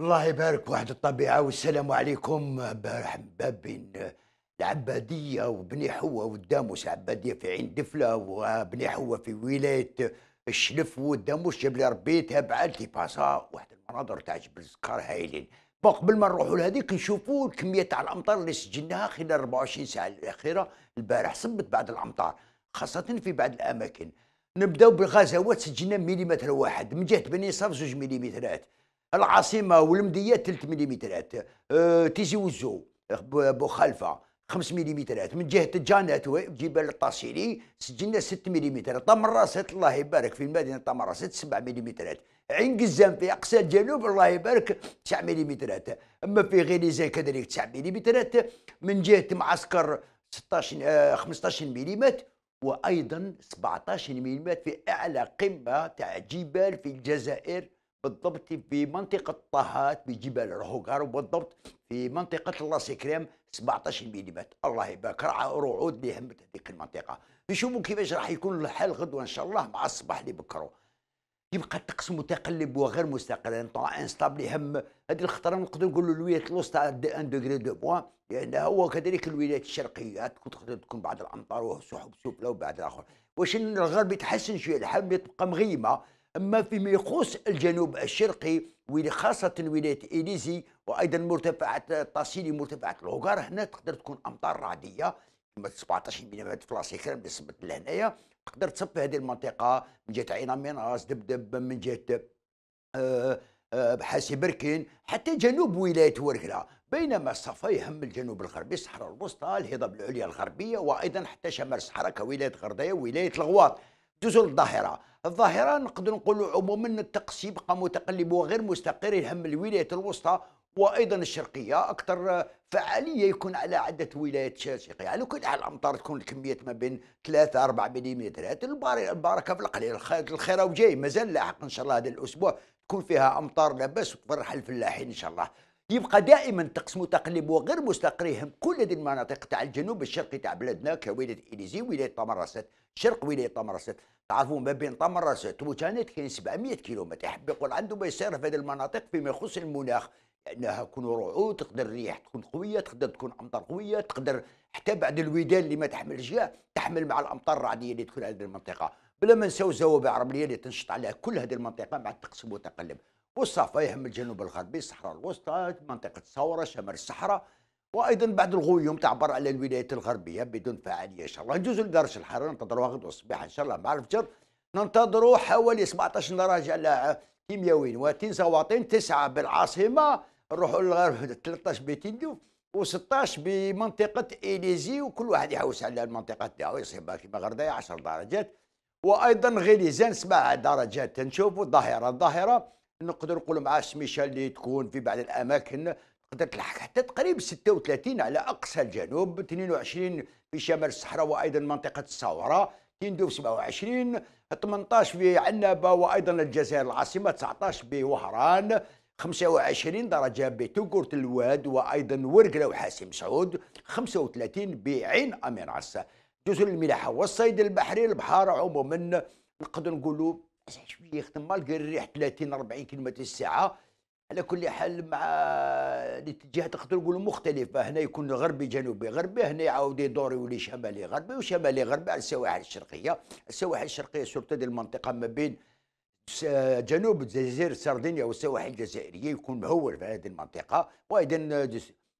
الله يبارك واحد الطبيعة والسلام عليكم بين العبادية وبني حوة والداموس عبادية في عين دفلة وبني حوة في ولاية الشلف والداموس جاب لي ربي بعائلتي باسا واحد المناظر تاع جبل الزكار هايلين بون قبل ما نروحوا لهذيك نشوفوا الكمية تاع الأمطار اللي سجلناها خلال 24 ساعة الأخيرة البارح صبت بعض الأمطار خاصة في بعض الأماكن نبداو بالغزوات سجلنا مليمتر واحد من جهة بني صاف زوج مليمترات العاصمه والمديه 3 ملم أه تيزي وزو بوخالفه 5 ملم من جهه الجانات جبال الطاسيلي سجلنا 6 ملم طمراسات الله يبارك في مدينه طمراسات 7 ملم عين قزام في اقصى الجنوب الله يبارك 9 ملم اما في غينيزا كذلك 9 ملم من جهه معسكر 16 آه 15 ملم وايضا 17 ملم في اعلى قمه تاع جبال في الجزائر بالضبط في منطقة طهات بجبال رهوغار وبالضبط في منطقة كريم 17 ملم الله يبارك رعود اللي همت هذيك المنطقة نشوفوا كيفاش راح يكون الحال غدوة إن شاء الله مع الصباح اللي بكرو يبقى الطقس متقلب وغير مستقر انستابل يهم هذه الخطره نقدر نقولوا الولايات الوسطى ان دوغري دو بوان لان هو كذلك الولايات الشرقيه تقدر تكون بعض الامطار وسحب سفلى وبعد الاخر واش الغرب يتحسن شويه الحال تبقى مغيمه أما فيما يخص الجنوب الشرقي خاصة ولاية إليزي وأيضا مرتفعات طاسيلي مرتفعات الهوغار هنا تقدر تكون أمطار رعدية كما 17 ملم في لاس اللي بالنسبة لهنايا تقدر تصب هذه المنطقة من جهة عين ميناس دبدب من جهة أه, آه، بحاسي بركين حتى جنوب ولايه وركلا بينما الصفا يهم الجنوب الغربي الصحراء الوسطى الهضاب العليا الغربيه وايضا حتى شمال الصحراء كولايه غرديه ولايه الغواط دوزو الظاهره الظاهره نقدر نقولوا عموما الطقس يبقى متقلب وغير مستقر يهم الولايات الوسطى وايضا الشرقيه اكثر فعاليه يكون على عده ولايات شرقيه على كل حال الامطار تكون الكميات ما بين 3 4 ملم البركه في القليل الخير وجاي مازال لاحق ان شاء الله هذا الاسبوع تكون فيها امطار لاباس وتفرح الفلاحين ان شاء الله يبقى دائما طقس متقلب وغير مستقر يهم كل هذه المناطق تاع الجنوب الشرقي تاع بلادنا كولايه اليزي ولايه طمرسات شرق ولايه طمرسات تعرفوا ما بين طمرسات وتانيت كاين 700 كيلومتر يحب يقول عنده ما يصير في هذه المناطق فيما يخص المناخ لانها تكون رعود تقدر الرياح تكون قويه تقدر تكون امطار قويه تقدر حتى بعد الويدان اللي ما تحملش تحمل مع الامطار الرعديه اللي تكون على هذه المنطقه بلا ما نساو الزوابع العربيه اللي تنشط عليها كل هذه المنطقه مع الطقس المتقلب والصفا يهم الجنوب الغربي الصحراء الوسطى منطقة الثورة شمال الصحراء وايضا بعد الغيوم تعبر على الولايات الغربيه بدون فعاليه ان شاء الله نجوز لدرجه الحراره ننتظر غدا الصباح ان شاء الله مع الفجر ننتظر حوالي 17 درجه كيميائيين زواطين تسعه بالعاصمه نروحوا للغرب 13 بتندو و16 بمنطقه اليزي وكل واحد يحوس على المنطقه تاعو يصيبها كيما غردايا 10 درجات وايضا غليزان 7 درجات نشوفوا الظاهرة الظاهرة نقدر نقول مع السميشه اللي تكون في بعض الاماكن تقدر تلحق حتى تقريب 36 على اقصى الجنوب 22 في شمال الصحراء وايضا منطقه الصوره تندوب 27 18 في عنابه وايضا الجزائر العاصمه 19 بوهران 25 درجة بتوكورت الواد وأيضا ورقلة وحاسم سعود 35 بعين أميراس جزر الملاحة والصيد البحري البحار عموما نقدر نقولوا شويه يخدم مالغير الريح 30 40 كلمة في الساعه على كل حال مع الاتجاه تقدر نقولوا مختلف هنا يكون غربي جنوبي غربي هنا يعاود يدور يولي شمالي غربي وشمالي غربي على السواحل الشرقيه السواحل الشرقيه سورتو ديال المنطقه ما بين جنوب الجزائر سردينيا والسواحل الجزائريه يكون مهول في هذه المنطقه وايضا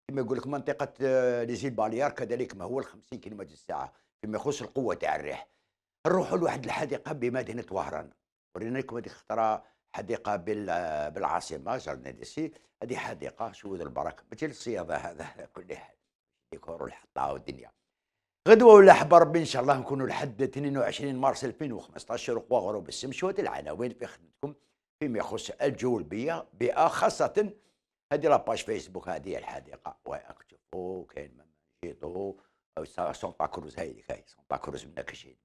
كما يقول لك منطقه ليزيل آه، باليار كذلك مهول 50 كلمة في الساعه فيما يخص القوه تاع الريح نروحوا لواحد الحديقه بمدينه وهران لكم هذيك خطرة حديقه بالعاصمه جاردن ديسي هذه حديقه ذو البركه مثل الصياده هذا كل حال ديكور والحطه والدنيا غدوه ولا حب ربي ان شاء الله نكونوا لحد 22 مارس 2015 قوا غروب الشمس شوية العناوين في خدمتكم فيما يخص الجو البيئة بيئه خاصه هذه لاباج فيسبوك هذه الحديقه وراك كاين كاين جيتو سونتا كروز هاي هاي سونتا كروز من كشي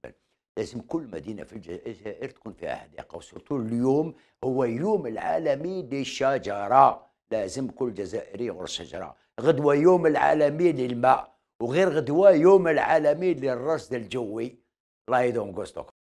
لازم كل مدينه في الجزائر تكون فيها حديقه وسورتو اليوم هو يوم العالمي للشجره لازم كل جزائري يغرس شجره غدوه يوم العالمي للماء وغير غدوه يوم العالمي للرصد الجوي الله يدوم قصدك